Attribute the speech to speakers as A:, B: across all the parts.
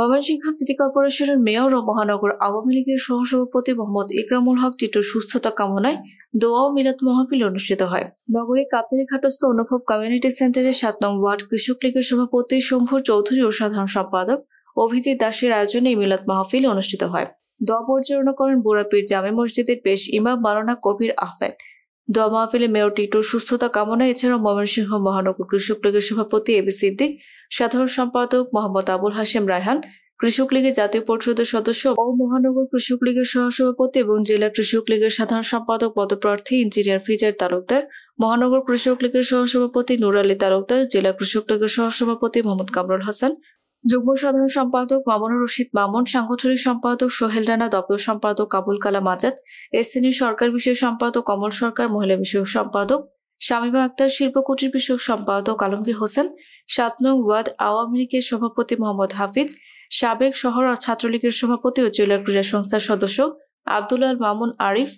A: Mymensingh city কর্পোরেশনের mayor ও মহানগর আওয়ামী লীগের সহসভাপতি মোহাম্মদ ইকরামুল হক টিটুর সুস্থতা কামনায় দোয়া ও মিলাদ মহফিল অনুষ্ঠিত হয় নগরীর ঘাটস্থ অনুভব কমিউনিটি সেন্টারের সাত নং ওয়ার্ড কৃষক লীগের সভাপতি শম্ভু চৌধুরী ও সাধারণ সম্পাদক অভিজিৎ দাসের আয়োজনে এই মিলাদ মাহফিল অনুষ্ঠিত হয় দোয়া পরিচালনা করেন বুড়াপীর জামে মসজিদের পেশ ইমাম মারানা কবির আহমেদ দোয়া মাহফিলে মেয়র টিটুর সুস্থতা কামনায় এছাড়াও ময়মনসিংহ মহানগর কৃষক লীগের সভাপতি এবি সিদ্দিক সাধারণ সম্পাদক মোহাম্মদ আবুল হাশেম রায়হান কৃষক লীগের জাতীয় পরিষদের সদস্য ও মহানগর কৃষক লীগের সহসভাপতি এবং জেলা কৃষক লীগের সাধারণ সম্পাদক পদপ্রার্থী ইঞ্জিনিয়ার ফিজার তালুকদার মহানগর কৃষক লীগের সহসভাপতি নুরালী তালুকদার জেলা কৃষক লীগের সহসভাপতি মোহাম্মদ কামরুল হাসান যুগ্ম সাধারণ সম্পাদক মামুন রশিদ মামুন সাংগঠনিক সম্পাদক সোহেল রানা দপ্তর সম্পাদক কাবুল কালাম আজাদ স্থানীয় সরকার বিষয়ক সম্পাদক কমল সরকার মহিলা বিষয়ক সম্পাদক শামীমা আক্তার শিল্পকুটির বিষয়ক সম্পাদক আলমগীর হোসেন সাত নং আওয়ামী লীগের সভাপতি মোহাম্মদ হাফিজ সাবেক শহর ছাত্রলীগের সভাপতি ও জেলা ক্রীড়া সংস্থার সদস্য আল মামুন আরিফ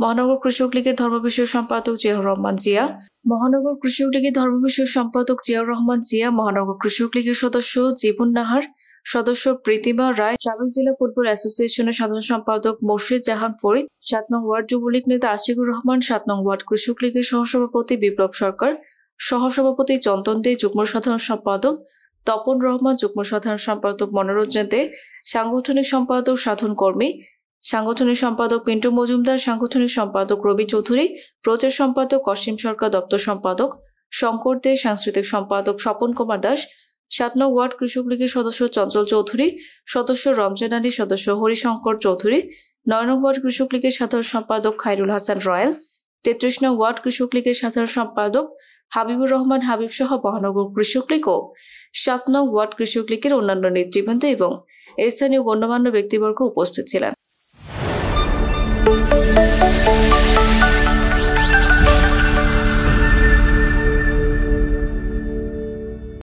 A: মহানগর কৃষক লীগের ধর্ম বিষয়ক সম্পাদক জিয়াউর রহমান জিয়া মহানগর কৃষক লীগের ধর্ম বিষয়ক সম্পাদক জিয়াউর রহমান জিয়া মহানগর কৃষক লীগের সদস্য জীবন নাহার সদস্য প্রীতিমা রায় সাবেক জেলা ফুটবল অ্যাসোসিয়েশনের সাধারণ সম্পাদক মোর্শেদ জাহান ফরিদ সাত নং ওয়ার্ড যুবলীগ নেতা আশিকুর রহমান সাত নং ওয়ার্ড কৃষক লীগের সহসভাপতি বিপ্লব সরকার সহসভাপতি চন্দন দে যুগ্ম সাধারণ সম্পাদক তপন রহমান যুগ্ম সাধারণ সম্পাদক মনোরঞ্জন দে সাংগঠনিক সম্পাদক সাধন কর্মী সাংগঠনিক সম্পাদক পিন্টু মজুমদার সাংগঠনিক সম্পাদক রবি চৌধুরী প্রচার সম্পাদক অসীম সরকার দপ্তর সম্পাদক শঙ্কর দে সাংস্কৃতিক সম্পাদক স্বপন কুমার দাস সাত নং ওয়ার্ড কৃষক লীগের সদস্য চঞ্চল চৌধুরী সদস্য রমজান আলী সদস্য হরিশঙ্কর চৌধুরী নয়ন ওয়ার্ড কৃষক লীগের সাধারণ সম্পাদক খাইরুল হাসান রয়েল তেত্রিশ নং ওয়ার্ড কৃষক লীগের সাধারণ সম্পাদক হাবিবুর রহমান হাবিব সহ মহানগর কৃষক লীগ ও সাত নং ওয়ার্ড কৃষক লীগের অন্যান্য নেতৃবৃন্দ এবং স্থানীয় গণ্যমান্য ব্যক্তিবর্গ উপস্থিত ছিলেন